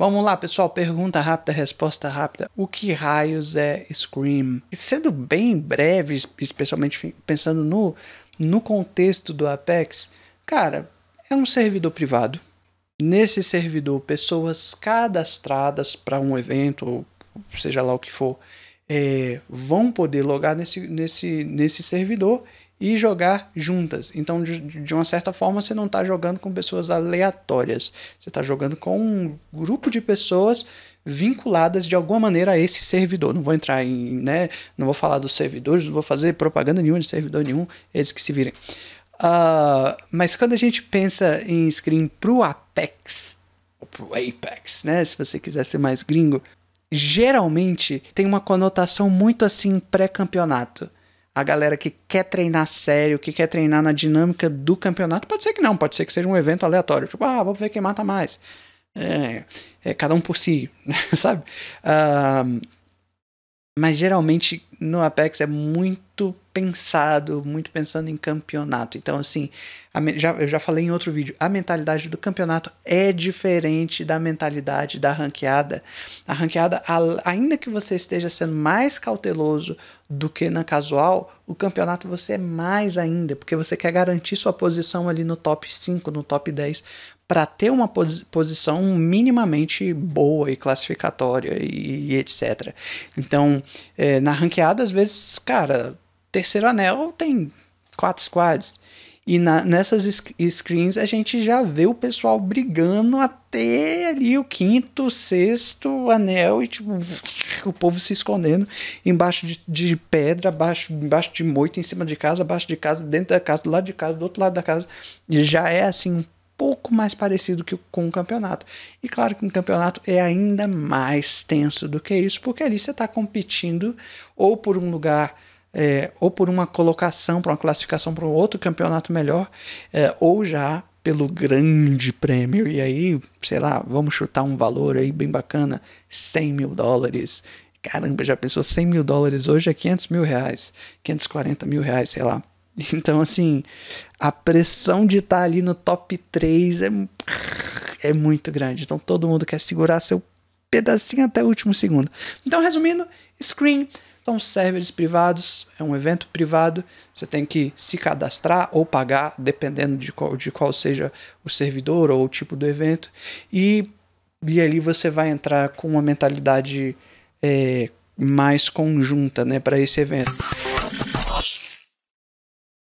Vamos lá, pessoal, pergunta rápida, resposta rápida. O que raios é Scream? E sendo bem breve, especialmente pensando no, no contexto do Apex, cara, é um servidor privado. Nesse servidor, pessoas cadastradas para um evento, ou seja lá o que for, é, vão poder logar nesse, nesse, nesse servidor e jogar juntas. Então, de, de uma certa forma, você não está jogando com pessoas aleatórias. Você está jogando com um grupo de pessoas vinculadas de alguma maneira a esse servidor. Não vou entrar em, né? Não vou falar dos servidores, não vou fazer propaganda nenhuma de servidor nenhum, eles que se virem. Uh, mas quando a gente pensa em screen pro Apex, ou pro Apex, né? Se você quiser ser mais gringo, geralmente tem uma conotação muito assim pré-campeonato a galera que quer treinar sério, que quer treinar na dinâmica do campeonato, pode ser que não, pode ser que seja um evento aleatório, tipo, ah, vamos ver quem mata mais. É, é cada um por si, sabe? Uh, mas geralmente no Apex é muito pensado, muito pensando em campeonato. Então, assim, a, já, eu já falei em outro vídeo, a mentalidade do campeonato é diferente da mentalidade da ranqueada. A ranqueada, a, ainda que você esteja sendo mais cauteloso do que na casual, o campeonato você é mais ainda, porque você quer garantir sua posição ali no top 5, no top 10, para ter uma posição minimamente boa e classificatória e, e etc. Então, é, na ranqueada, temporada, às vezes, cara, terceiro anel tem quatro squads. E na, nessas screens a gente já vê o pessoal brigando até ali o quinto, sexto anel e tipo, o povo se escondendo embaixo de, de pedra, abaixo, embaixo de moita, em cima de casa, abaixo de casa, dentro da casa, do lado de casa, do outro lado da casa. E já é assim um pouco mais parecido que com o campeonato. E claro que um campeonato é ainda mais tenso do que isso, porque ali você está competindo ou por um lugar é, ou por uma colocação, para uma classificação para um outro campeonato melhor, é, ou já pelo grande prêmio. E aí, sei lá, vamos chutar um valor aí bem bacana: 100 mil dólares. Caramba, já pensou 100 mil dólares hoje é 500 mil reais, 540 mil reais, sei lá. Então, assim, a pressão de estar tá ali no top 3 é, é muito grande. Então, todo mundo quer segurar seu pedacinho até o último segundo. Então, resumindo, Screen são então, servers privados, é um evento privado, você tem que se cadastrar ou pagar, dependendo de qual, de qual seja o servidor ou o tipo do evento. E, e ali você vai entrar com uma mentalidade é, mais conjunta né, para esse evento.